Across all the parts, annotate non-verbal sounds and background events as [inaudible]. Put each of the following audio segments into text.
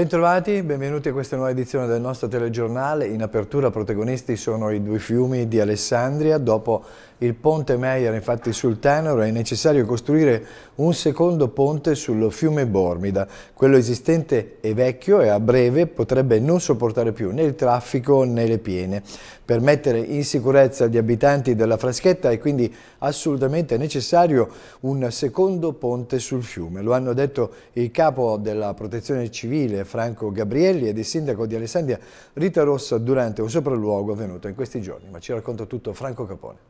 Bentrovati, benvenuti a questa nuova edizione del nostro telegiornale. In apertura protagonisti sono i due fiumi di Alessandria dopo il ponte Meyer infatti sul Tanaro è necessario costruire un secondo ponte sul fiume Bormida. Quello esistente è vecchio e a breve potrebbe non sopportare più né il traffico né le piene. Per mettere in sicurezza gli abitanti della Fraschetta è quindi assolutamente necessario un secondo ponte sul fiume. Lo hanno detto il capo della protezione civile Franco Gabrielli ed il sindaco di Alessandria Rita Rossa durante un sopralluogo avvenuto in questi giorni. Ma ci racconta tutto Franco Capone.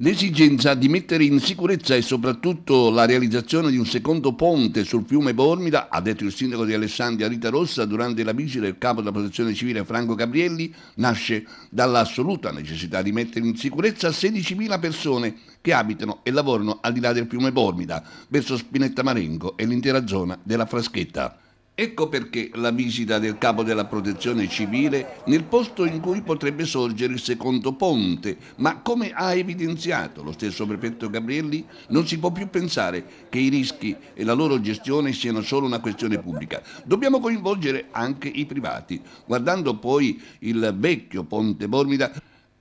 L'esigenza di mettere in sicurezza e soprattutto la realizzazione di un secondo ponte sul fiume Bormida, ha detto il sindaco di Alessandria Rita Rossa durante la visita del capo della protezione civile Franco Gabrielli, nasce dall'assoluta necessità di mettere in sicurezza 16.000 persone che abitano e lavorano al di là del fiume Bormida, verso Spinetta Marengo e l'intera zona della Fraschetta. Ecco perché la visita del capo della protezione civile nel posto in cui potrebbe sorgere il secondo ponte, ma come ha evidenziato lo stesso prefetto Gabrielli, non si può più pensare che i rischi e la loro gestione siano solo una questione pubblica. Dobbiamo coinvolgere anche i privati. Guardando poi il vecchio ponte Bormida,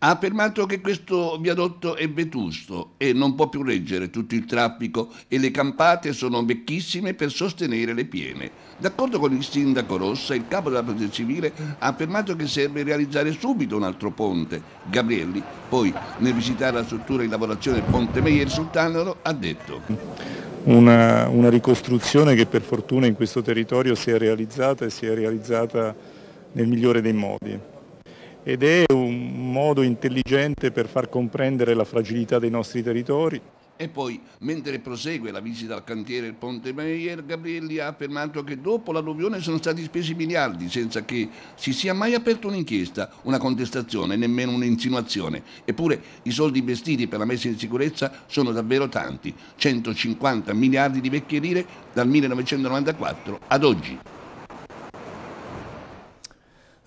ha affermato che questo viadotto è vetusto e non può più reggere tutto il traffico e le campate sono vecchissime per sostenere le piene. D'accordo con il sindaco Rossa, il capo della Protezione Civile ha affermato che serve realizzare subito un altro ponte. Gabrielli, poi nel visitare la struttura in lavorazione Ponte Meier sul Tanaro, ha detto una, una, ricostruzione che per fortuna in questo territorio si è realizzata e si è realizzata nel migliore dei modi ed è un modo intelligente per far comprendere la fragilità dei nostri territori. E poi, mentre prosegue la visita al cantiere del Ponte Meier, Gabrielli ha affermato che dopo l'alluvione sono stati spesi miliardi senza che si sia mai aperta un'inchiesta, una contestazione, nemmeno un'insinuazione. Eppure i soldi investiti per la messa in sicurezza sono davvero tanti, 150 miliardi di vecchie lire dal 1994 ad oggi.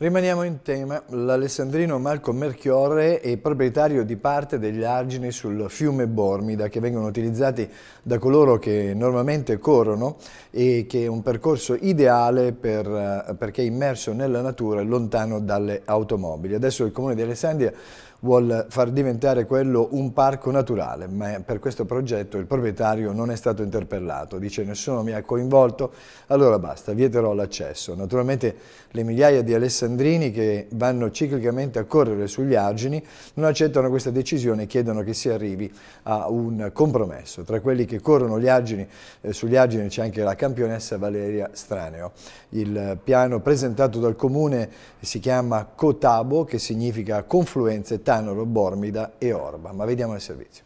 Rimaniamo in tema, l'alessandrino Marco Merchiorre è proprietario di parte degli argini sul fiume Bormida che vengono utilizzati da coloro che normalmente corrono e che è un percorso ideale per, eh, perché è immerso nella natura e lontano dalle automobili. Adesso il comune di Alessandria vuol far diventare quello un parco naturale, ma per questo progetto il proprietario non è stato interpellato, dice nessuno mi ha coinvolto, allora basta, vieterò l'accesso. Naturalmente le migliaia di alessandrini che vanno ciclicamente a correre sugli argini non accettano questa decisione e chiedono che si arrivi a un compromesso. Tra quelli che corrono gli argini, eh, sugli argini c'è anche la campionessa Valeria Straneo. Il piano presentato dal comune si chiama Cotabo, che significa confluenza confluenze Tannolo, Bormida e Orba. Ma vediamo il servizio.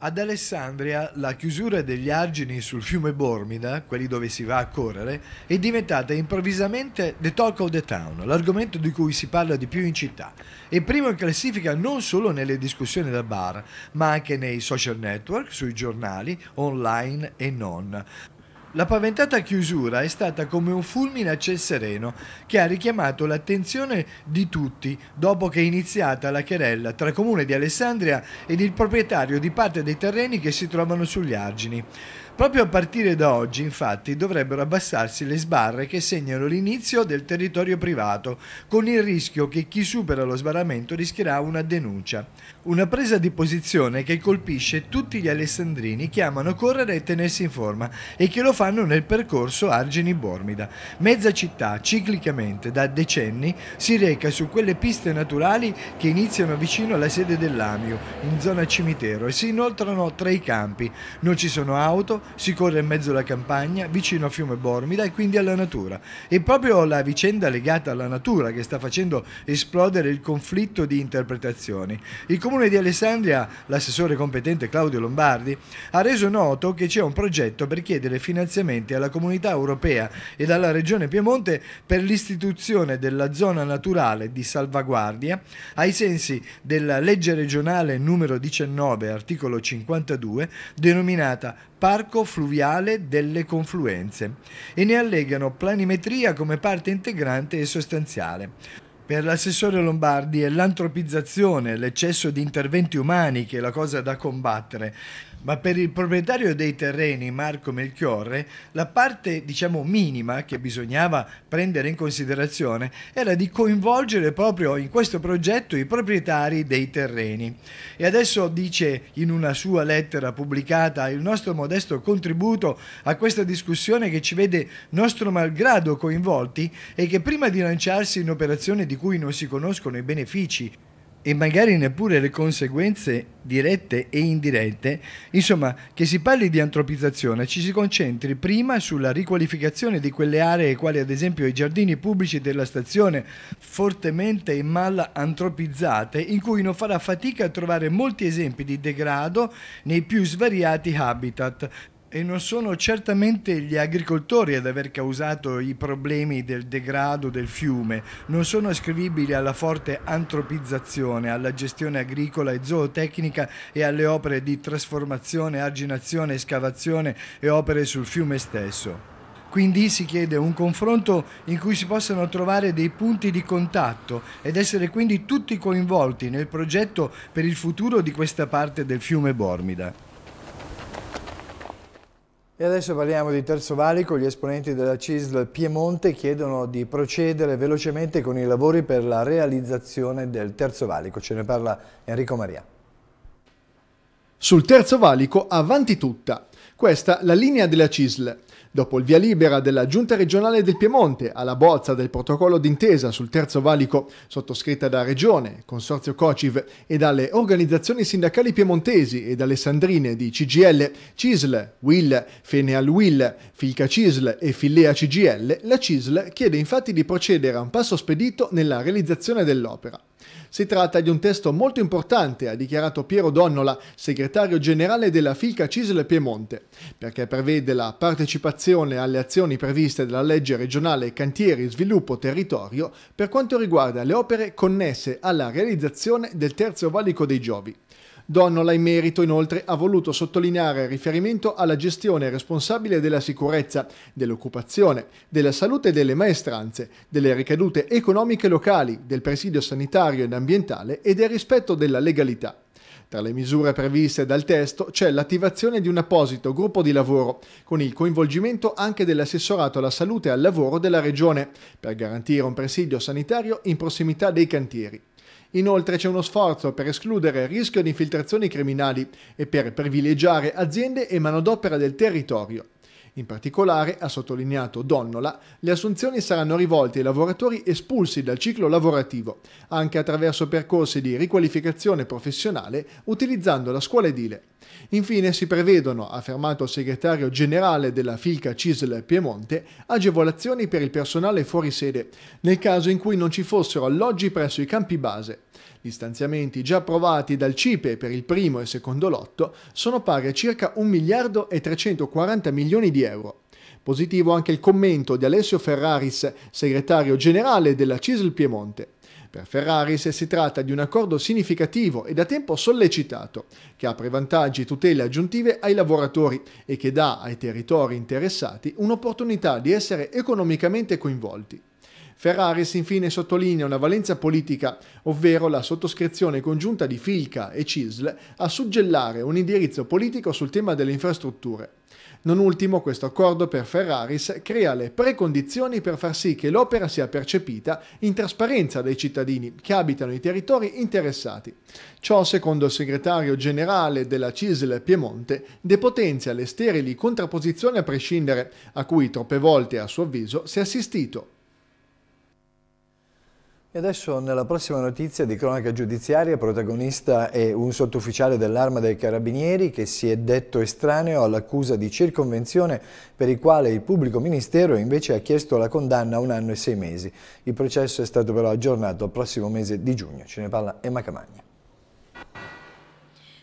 Ad Alessandria la chiusura degli argini sul fiume Bormida, quelli dove si va a correre, è diventata improvvisamente The Talk of the Town, l'argomento di cui si parla di più in città. E primo in classifica non solo nelle discussioni da bar, ma anche nei social network, sui giornali, online e non. La paventata chiusura è stata come un fulmine a ciel sereno che ha richiamato l'attenzione di tutti dopo che è iniziata la querella tra Comune di Alessandria ed il proprietario di parte dei terreni che si trovano sugli argini. Proprio a partire da oggi, infatti, dovrebbero abbassarsi le sbarre che segnano l'inizio del territorio privato, con il rischio che chi supera lo sbarramento rischierà una denuncia. Una presa di posizione che colpisce tutti gli alessandrini che amano correre e tenersi in forma e che lo fanno nel percorso Argini-Bormida. Mezza città, ciclicamente, da decenni, si reca su quelle piste naturali che iniziano vicino alla sede dell'Amio, in zona cimitero, e si inoltrano tra i campi. Non ci sono auto, si corre in mezzo alla campagna, vicino a fiume Bormida e quindi alla natura. È proprio la vicenda legata alla natura che sta facendo esplodere il conflitto di interpretazioni. Il comune di Alessandria, l'assessore competente Claudio Lombardi, ha reso noto che c'è un progetto per chiedere finanziamenti alla comunità europea e alla regione Piemonte per l'istituzione della zona naturale di salvaguardia ai sensi della legge regionale numero 19 articolo 52 denominata Parco Fluviale delle Confluenze e ne allegano planimetria come parte integrante e sostanziale. Per l'assessore Lombardi è l'antropizzazione, l'eccesso di interventi umani che è la cosa da combattere, ma per il proprietario dei terreni, Marco Melchiorre, la parte diciamo minima che bisognava prendere in considerazione era di coinvolgere proprio in questo progetto i proprietari dei terreni. E adesso dice in una sua lettera pubblicata il nostro modesto contributo a questa discussione che ci vede nostro malgrado coinvolti e che prima di lanciarsi in operazioni di cui non si conoscono i benefici e magari neppure le conseguenze dirette e indirette, insomma che si parli di antropizzazione ci si concentri prima sulla riqualificazione di quelle aree quali ad esempio i giardini pubblici della stazione fortemente e mal antropizzate in cui non farà fatica a trovare molti esempi di degrado nei più svariati habitat e non sono certamente gli agricoltori ad aver causato i problemi del degrado del fiume, non sono ascrivibili alla forte antropizzazione, alla gestione agricola e zootecnica e alle opere di trasformazione, arginazione, escavazione e opere sul fiume stesso. Quindi si chiede un confronto in cui si possano trovare dei punti di contatto ed essere quindi tutti coinvolti nel progetto per il futuro di questa parte del fiume Bormida. E adesso parliamo di Terzo Valico, gli esponenti della CISL Piemonte chiedono di procedere velocemente con i lavori per la realizzazione del Terzo Valico, ce ne parla Enrico Maria. Sul Terzo Valico avanti tutta, questa la linea della CISL Dopo il via libera della Giunta regionale del Piemonte alla bozza del protocollo d'intesa sul terzo valico sottoscritta da Regione, Consorzio Cociv e dalle organizzazioni sindacali piemontesi ed alessandrine di CGL, CISL, WIL, Feneal WIL, Filca CISL e FILEA CGL, la CISL chiede infatti di procedere a un passo spedito nella realizzazione dell'opera. Si tratta di un testo molto importante, ha dichiarato Piero Donnola, segretario generale della Filca Cisle Piemonte, perché prevede la partecipazione alle azioni previste dalla legge regionale Cantieri, Sviluppo, Territorio per quanto riguarda le opere connesse alla realizzazione del terzo valico dei Giovi. Donnola in merito inoltre ha voluto sottolineare riferimento alla gestione responsabile della sicurezza, dell'occupazione, della salute delle maestranze, delle ricadute economiche locali, del presidio sanitario ed ambientale e del rispetto della legalità. Tra le misure previste dal testo c'è l'attivazione di un apposito gruppo di lavoro, con il coinvolgimento anche dell'assessorato alla salute e al lavoro della Regione, per garantire un presidio sanitario in prossimità dei cantieri. Inoltre c'è uno sforzo per escludere il rischio di infiltrazioni criminali e per privilegiare aziende e manodopera del territorio, in particolare, ha sottolineato Donnola, le assunzioni saranno rivolte ai lavoratori espulsi dal ciclo lavorativo, anche attraverso percorsi di riqualificazione professionale utilizzando la scuola edile. Infine si prevedono, ha affermato il segretario generale della Filca Cisl Piemonte, agevolazioni per il personale fuori sede, nel caso in cui non ci fossero alloggi presso i campi base. Gli stanziamenti già approvati dal CIPE per il primo e secondo lotto sono pari a circa 1 miliardo e 340 milioni di euro. Positivo anche il commento di Alessio Ferraris, segretario generale della CISL Piemonte. Per Ferraris si tratta di un accordo significativo e da tempo sollecitato, che apre vantaggi e tutele aggiuntive ai lavoratori e che dà ai territori interessati un'opportunità di essere economicamente coinvolti. Ferraris infine sottolinea una valenza politica, ovvero la sottoscrizione congiunta di Filca e CISL a suggellare un indirizzo politico sul tema delle infrastrutture. Non ultimo, questo accordo per Ferraris crea le precondizioni per far sì che l'opera sia percepita in trasparenza dai cittadini che abitano i territori interessati. Ciò, secondo il segretario generale della CISL Piemonte, depotenzia le sterili contrapposizioni a prescindere, a cui troppe volte, a suo avviso, si è assistito. E adesso nella prossima notizia di cronaca giudiziaria, protagonista è un sottufficiale dell'arma dei carabinieri che si è detto estraneo all'accusa di circonvenzione per il quale il pubblico ministero invece ha chiesto la condanna a un anno e sei mesi. Il processo è stato però aggiornato al prossimo mese di giugno. Ce ne parla Emma Camagna.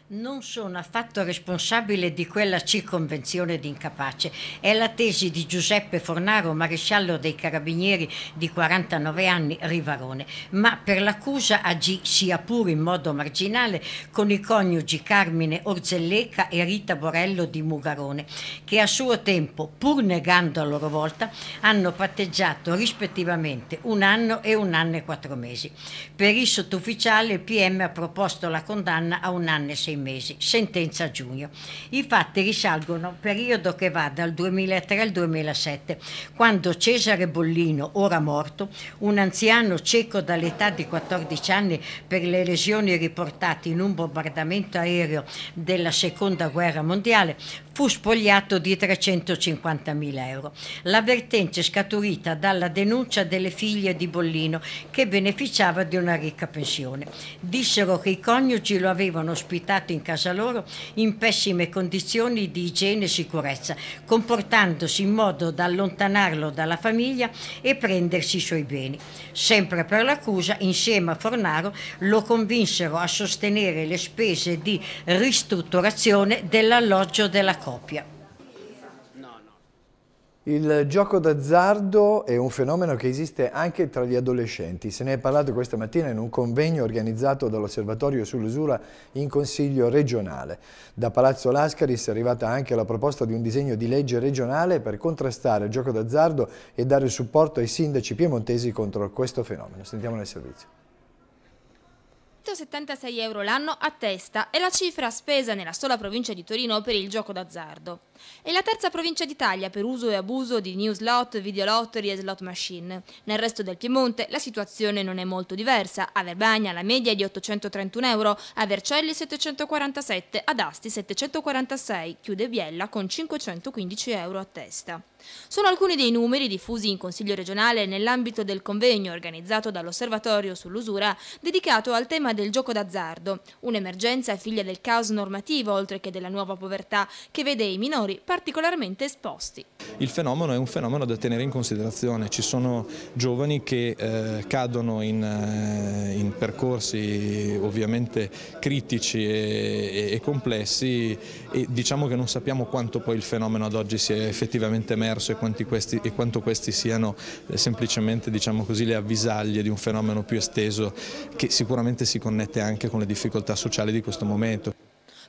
Non sono affatto responsabile di quella circonvenzione di incapace. È la tesi di Giuseppe Fornaro, maresciallo dei carabinieri di 49 anni, Rivarone, ma per l'accusa agì sia pure in modo marginale con i coniugi Carmine Orzelleca e Rita Borello di Mugarone, che a suo tempo, pur negando a loro volta, hanno patteggiato rispettivamente un anno e un anno e quattro mesi. Per il sottufficiale il PM ha proposto la condanna a un anno e sei sei mesi, sentenza giugno. I fatti risalgono a un periodo che va dal 2003 al 2007, quando Cesare Bollino, ora morto, un anziano cieco dall'età di 14 anni per le lesioni riportate in un bombardamento aereo della Seconda Guerra Mondiale, fu spogliato di 350.000 euro. L'avvertenza è scaturita dalla denuncia delle figlie di Bollino che beneficiava di una ricca pensione. Dissero che i coniugi lo avevano ospitato in casa loro in pessime condizioni di igiene e sicurezza, comportandosi in modo da allontanarlo dalla famiglia e prendersi i suoi beni. Sempre per l'accusa, insieme a Fornaro, lo convinsero a sostenere le spese di ristrutturazione dell'alloggio della comunità coppia. Il gioco d'azzardo è un fenomeno che esiste anche tra gli adolescenti. Se ne è parlato questa mattina in un convegno organizzato dall'Osservatorio sull'usura in Consiglio regionale. Da Palazzo Lascaris è arrivata anche la proposta di un disegno di legge regionale per contrastare il gioco d'azzardo e dare supporto ai sindaci piemontesi contro questo fenomeno. Sentiamo nel servizio. 176 euro l'anno a testa è la cifra spesa nella sola provincia di Torino per il gioco d'azzardo. È la terza provincia d'Italia per uso e abuso di new slot, videolottery e slot machine. Nel resto del Piemonte la situazione non è molto diversa. A Verbagna la media è di 831 euro, a Vercelli 747, ad Asti 746, chiude Biella con 515 euro a testa. Sono alcuni dei numeri diffusi in Consiglio regionale nell'ambito del convegno organizzato dall'Osservatorio sull'usura dedicato al tema del gioco d'azzardo, un'emergenza figlia del caos normativo oltre che della nuova povertà che vede i minori particolarmente esposti. Il fenomeno è un fenomeno da tenere in considerazione, ci sono giovani che eh, cadono in, eh, in, percorsi ovviamente critici e, e, complessi e diciamo che non sappiamo quanto poi il fenomeno ad oggi sia effettivamente emerso e, questi, e quanto questi siano eh, semplicemente diciamo così, le avvisaglie di un fenomeno più esteso che sicuramente si connette anche con le difficoltà sociali di questo momento.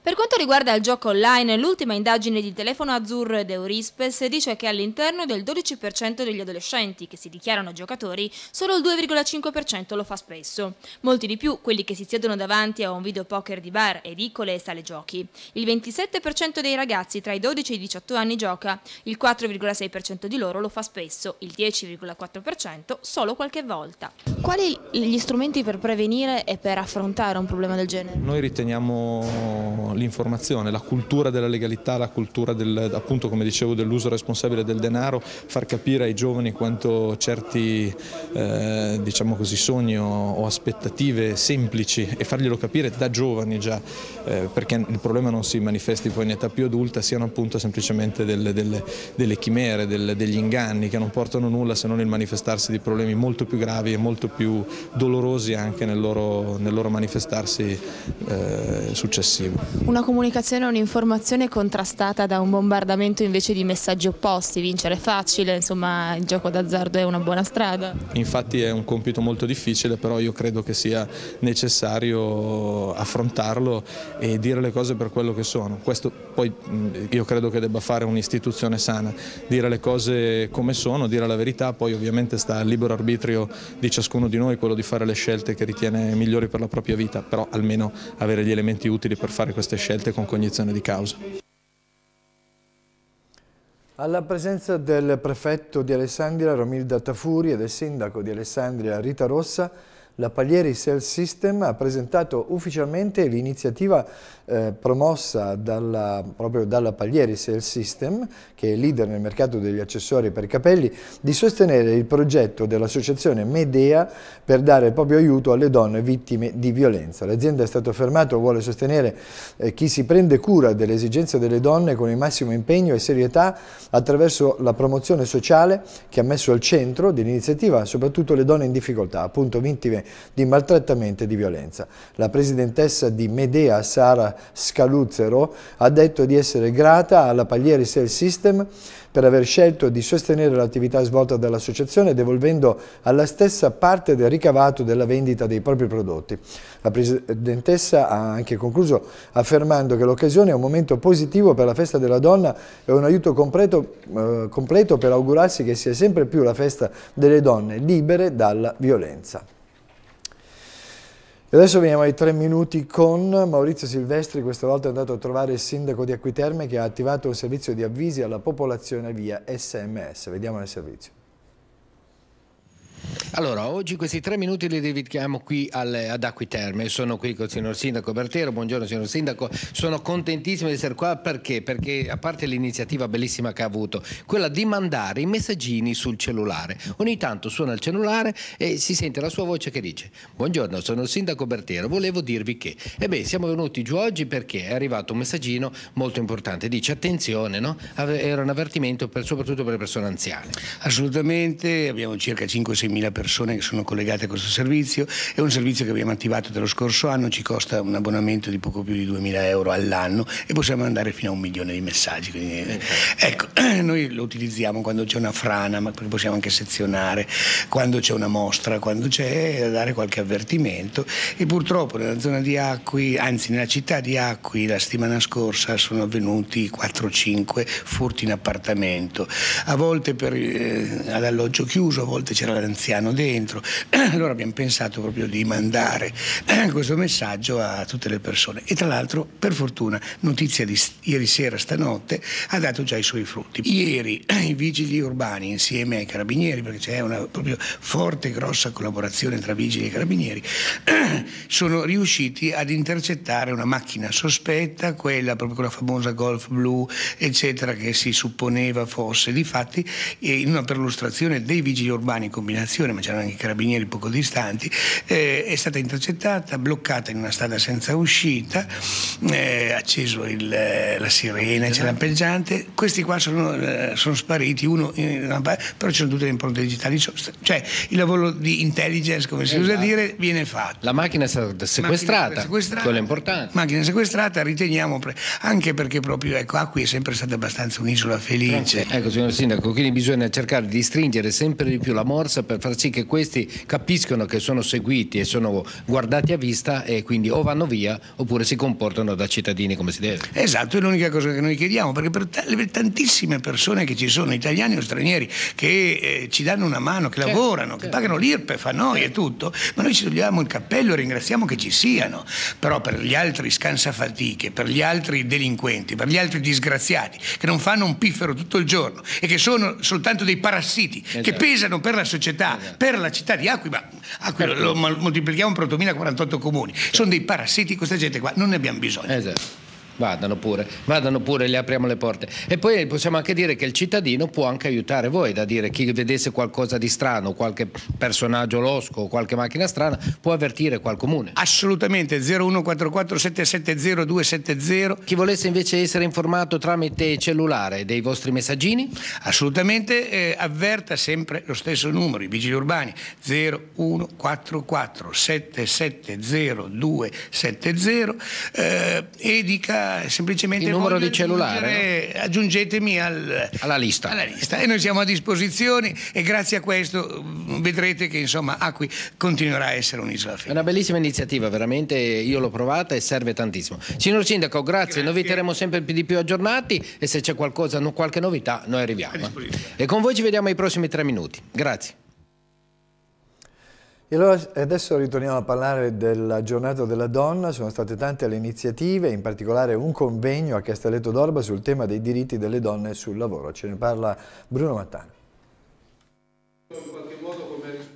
Per quanto riguarda il gioco online, l'ultima indagine di Telefono Azzurro ed Eurispes dice che all'interno del 12% degli adolescenti che si dichiarano giocatori, solo il 2,5% lo fa spesso. Molti di più quelli che si siedono davanti a un video poker di bar, edicole e sale giochi. Il 27% dei ragazzi tra i 12 e i 18 anni gioca, il 4,6% di loro lo fa spesso, il 10,4% solo qualche volta. Quali gli strumenti per prevenire e per affrontare un problema del genere? Noi riteniamo l'informazione, la cultura della legalità, la cultura del, appunto come dicevo dell'uso responsabile del denaro, far capire ai giovani quanto certi eh, diciamo così, sogni o aspettative semplici e farglielo capire da giovani già, eh, perché il problema non si manifesti poi in età più adulta, siano appunto semplicemente delle, delle, delle chimere, delle, degli inganni che non portano nulla se non il manifestarsi di problemi molto più gravi e molto più dolorosi anche nel loro, nel loro manifestarsi eh, successivo. Una comunicazione e un'informazione contrastata da un bombardamento invece di messaggi opposti, vincere è facile, insomma il gioco d'azzardo è una buona strada. Infatti è un compito molto difficile, però io credo che sia necessario affrontarlo e dire le cose per quello che sono. Questo poi io credo che debba fare un'istituzione sana, dire le cose come sono, dire la verità, poi ovviamente sta al libero arbitrio di ciascuno di noi quello di fare le scelte che ritiene migliori per la propria vita, però almeno avere gli elementi utili per fare questa queste scelte con cognizione di causa. Alla presenza del prefetto di Alessandria Romilda Tafuri e del sindaco di Alessandria Rita Rossa, la Paglieri Cell System ha presentato ufficialmente l'iniziativa eh, promossa dalla, proprio dalla Paglieri Sales System, che è leader nel mercato degli accessori per capelli, di sostenere il progetto dell'associazione Medea per dare il proprio aiuto alle donne vittime di violenza. L'azienda è stata stato e vuole sostenere eh, chi si prende cura delle esigenze delle donne con il massimo impegno e serietà attraverso la promozione sociale che ha messo al centro dell'iniziativa soprattutto le donne in difficoltà, appunto vittime di maltrattamento e di violenza. La presidentessa di Medea, Sara Scaluzzero ha detto di essere grata alla Paglieri Cell System per aver scelto di sostenere l'attività svolta dall'associazione devolvendo alla stessa parte del ricavato della vendita dei propri prodotti. La Presidentessa ha anche concluso affermando che l'occasione è un momento positivo per la festa della donna e un aiuto completo, eh, completo per augurarsi che sia sempre più la festa delle donne libere dalla violenza. E adesso veniamo ai tre minuti con Maurizio Silvestri, questa volta è andato a trovare il sindaco di Acquiterme che ha attivato un servizio di avvisi alla popolazione via SMS. Vediamo il servizio. Allora, oggi questi tre minuti li dedichiamo qui alle, ad Acquiterme. Sono qui con il signor Sindaco Bertero. Buongiorno signor Sindaco. Sono contentissimo di essere qua perché? Perché a parte l'iniziativa bellissima che ha avuto, quella di mandare i messaggini sul cellulare. Ogni tanto suona il cellulare e si sente la sua voce che dice Buongiorno, sono il Sindaco Bertero, volevo dirvi che. Ebbene, eh siamo venuti giù oggi perché è arrivato un messaggino molto importante. Dice attenzione, no? era un avvertimento per, soprattutto per le persone anziane. Assolutamente, abbiamo circa 5-6 minuti 7.000 persone che sono collegate a questo servizio, è un servizio che abbiamo attivato dallo scorso anno, ci costa un abbonamento di poco più di 2.000 euro all'anno e possiamo andare fino a un milione di messaggi. Quindi, eh, okay. Ecco, [clears throat] noi lo utilizziamo quando c'è una frana, ma possiamo anche sezionare, quando c'è una mostra, quando c'è da eh, dare qualche avvertimento e purtroppo nella zona di Acqui, anzi nella città di Acqui la settimana scorsa sono avvenuti 4-5 furti in appartamento, a volte per, eh, ad alloggio chiuso, a volte c'era l'anziano anziano dentro. [clears throat] Allora abbiamo pensato proprio di mandare [clears throat] questo messaggio a tutte le persone e tra l'altro per fortuna notizia di ieri sera, stanotte, ha dato già i suoi frutti. Ieri [clears throat] i vigili urbani insieme ai carabinieri, perché c'è una proprio forte, grossa collaborazione tra vigili e carabinieri, sono riusciti ad intercettare una macchina sospetta, quella proprio con la famosa Golf Blu, eccetera, che si supponeva fosse. Difatti, in una perlustrazione dei vigili urbani combinata nazione, ma c'erano anche i carabinieri poco distanti, eh, è stata intercettata, bloccata in una strada senza uscita, eh, acceso il, eh, la sirena, c'era lampeggiante, questi qua sono, eh, sono spariti, uno, però ci sono tutte le impronte digitali, cioè il lavoro di intelligence, come si esatto. usa dire, viene fatto. La macchina è stata sequestrata, macchina sequestrata quello è importante. Macchina sequestrata, riteniamo, anche perché proprio ecco, Acqui ah, è sempre stata abbastanza un'isola felice. Ecco, signor Sindaco, quindi bisogna cercare di stringere sempre di più la morsa per per far sì che questi capiscono che sono seguiti e sono guardati a vista e quindi o vanno via oppure si comportano da cittadini come si deve. Esatto, è l'unica cosa che noi chiediamo, perché per, per tantissime persone che ci sono, italiani o stranieri, che eh, ci danno una mano, che certo, lavorano, certo. che pagano l'IRPE, fa noi e tutto, ma noi ci togliamo il cappello e ringraziamo che ci siano, però per gli altri scansafatiche, per gli altri delinquenti, per gli altri disgraziati, che non fanno un piffero tutto il giorno e che sono soltanto dei parassiti, esatto. che pesano per la società città, per la città di Aquila, Aquila certo. lo moltiplichiamo per 8048 comuni, sono dei parassiti questa gente qua, non ne abbiamo bisogno. Esatto. Vadano pure, vadano pure, gli apriamo le porte. E poi possiamo anche dire che il cittadino può anche aiutare voi, da dire chi vedesse qualcosa di strano, qualche personaggio losco, o qualche macchina strana, può avvertire qual comune. Assolutamente, 0144770270. Chi volesse invece essere informato tramite cellulare dei vostri messaggini? Assolutamente, eh, avverta sempre lo stesso numero, i vigili urbani, 0144 770270, eh, edica eh, semplicemente il numero di cellulare. No? Aggiungetemi al, alla, lista. alla, lista. E noi siamo a disposizione e grazie a questo mm, vedrete che insomma Acqui ah, continuerà a essere un'isola felice. È una bellissima iniziativa, veramente io l'ho provata e serve tantissimo. Signor Sindaco, grazie, grazie. noi vi terremo sempre di più aggiornati e se c'è qualcosa, qualche novità, noi arriviamo. E con voi ci vediamo ai prossimi tre minuti. Grazie. E allora adesso ritorniamo a parlare della giornata della donna, sono state tante le iniziative, in particolare un convegno a Castelletto d'Orba sul tema dei diritti delle donne sul lavoro. Ce ne parla Bruno Mattano. In qualche modo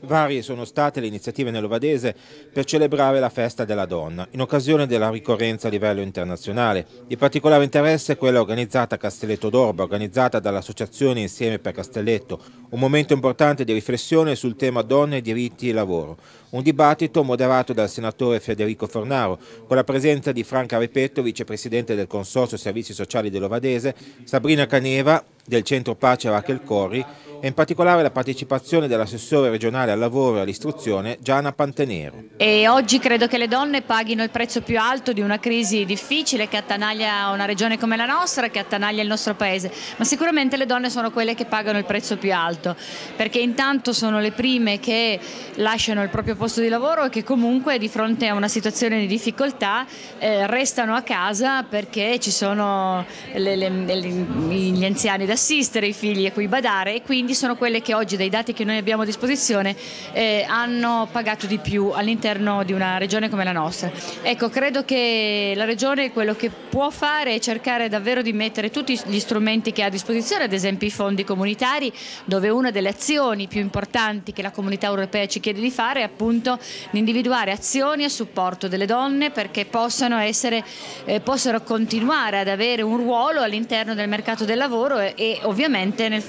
Varie sono state le iniziative nell'Ovadese per celebrare la festa della donna, in occasione della ricorrenza a livello internazionale. Di particolare interesse è quella organizzata a Castelletto d'Orba, organizzata dall'Associazione Insieme per Castelletto, un momento importante di riflessione sul tema donne, diritti e lavoro. Un dibattito moderato dal senatore Federico Fornaro, con la presenza di Franca Repetto, vicepresidente del Consorzio Servizi Sociali dell'Ovadese, Sabrina Caneva, del Centro Pace Rachel Corri, e in particolare la partecipazione dell'assessore regionale al lavoro e all'istruzione Gianna Pantenero. E oggi credo che le donne paghino il prezzo più alto di una crisi difficile che attanaglia una regione come la nostra, che attanaglia il nostro paese, ma sicuramente le donne sono quelle che pagano il prezzo più alto, perché intanto sono le prime che lasciano il proprio posto di lavoro e che comunque di fronte a una situazione di difficoltà eh, restano a casa perché ci sono le, le, le, gli anziani da assistere, i figli a cui badare e quindi grandi sono quelle che oggi, dai dati che noi abbiamo a disposizione, eh, hanno pagato di più all'interno di una regione come la nostra. Ecco, credo che la regione quello che può fare è cercare davvero di mettere tutti gli strumenti che ha a disposizione, ad esempio i fondi comunitari, dove una delle azioni più importanti che la comunità europea ci chiede di fare è appunto di individuare azioni a supporto delle donne perché possano, essere, eh, possano continuare ad avere un ruolo all'interno del mercato del lavoro e, e ovviamente nel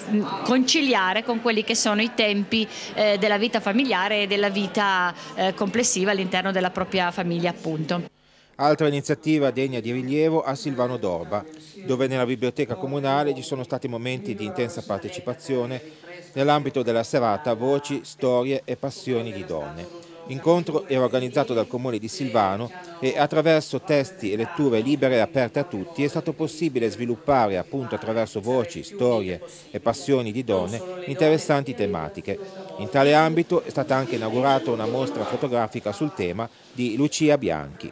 conciliare conciliare con quelli che sono i tempi eh, della vita familiare e della vita eh, complessiva all'interno della propria famiglia appunto. Altra iniziativa degna di rilievo a Silvano d'Orba, dove nella biblioteca comunale ci sono stati momenti di intensa partecipazione nell'ambito della serata Voci, Storie e Passioni di Donne. L'incontro era organizzato dal comune di Silvano e attraverso testi e letture libere e aperte a tutti è stato possibile sviluppare appunto attraverso voci, storie e passioni di donne interessanti tematiche. In tale ambito è stata anche inaugurata una mostra fotografica sul tema di Lucia Bianchi.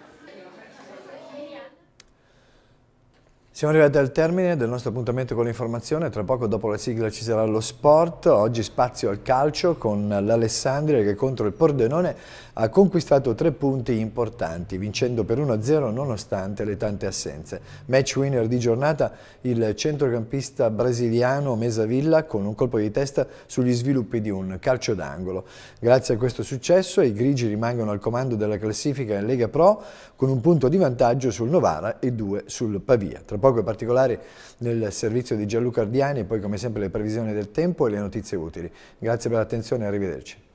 Siamo arrivati al termine del nostro appuntamento con l'informazione, tra poco dopo la sigla ci sarà lo sport, oggi spazio al calcio con l'Alessandria che contro il Pordenone ha conquistato tre punti importanti, vincendo per 1-0 nonostante le tante assenze. Match winner di giornata il centrocampista brasiliano Mesavilla con un colpo di testa sugli sviluppi di un calcio d'angolo. Grazie a questo successo i grigi rimangono al comando della classifica in Lega Pro con un punto di vantaggio sul Novara e due sul Pavia. Tra poco poi quei particolari nel servizio di Gianluca Ardiani e poi come sempre le previsioni del tempo e le notizie utili. Grazie per l'attenzione e arrivederci.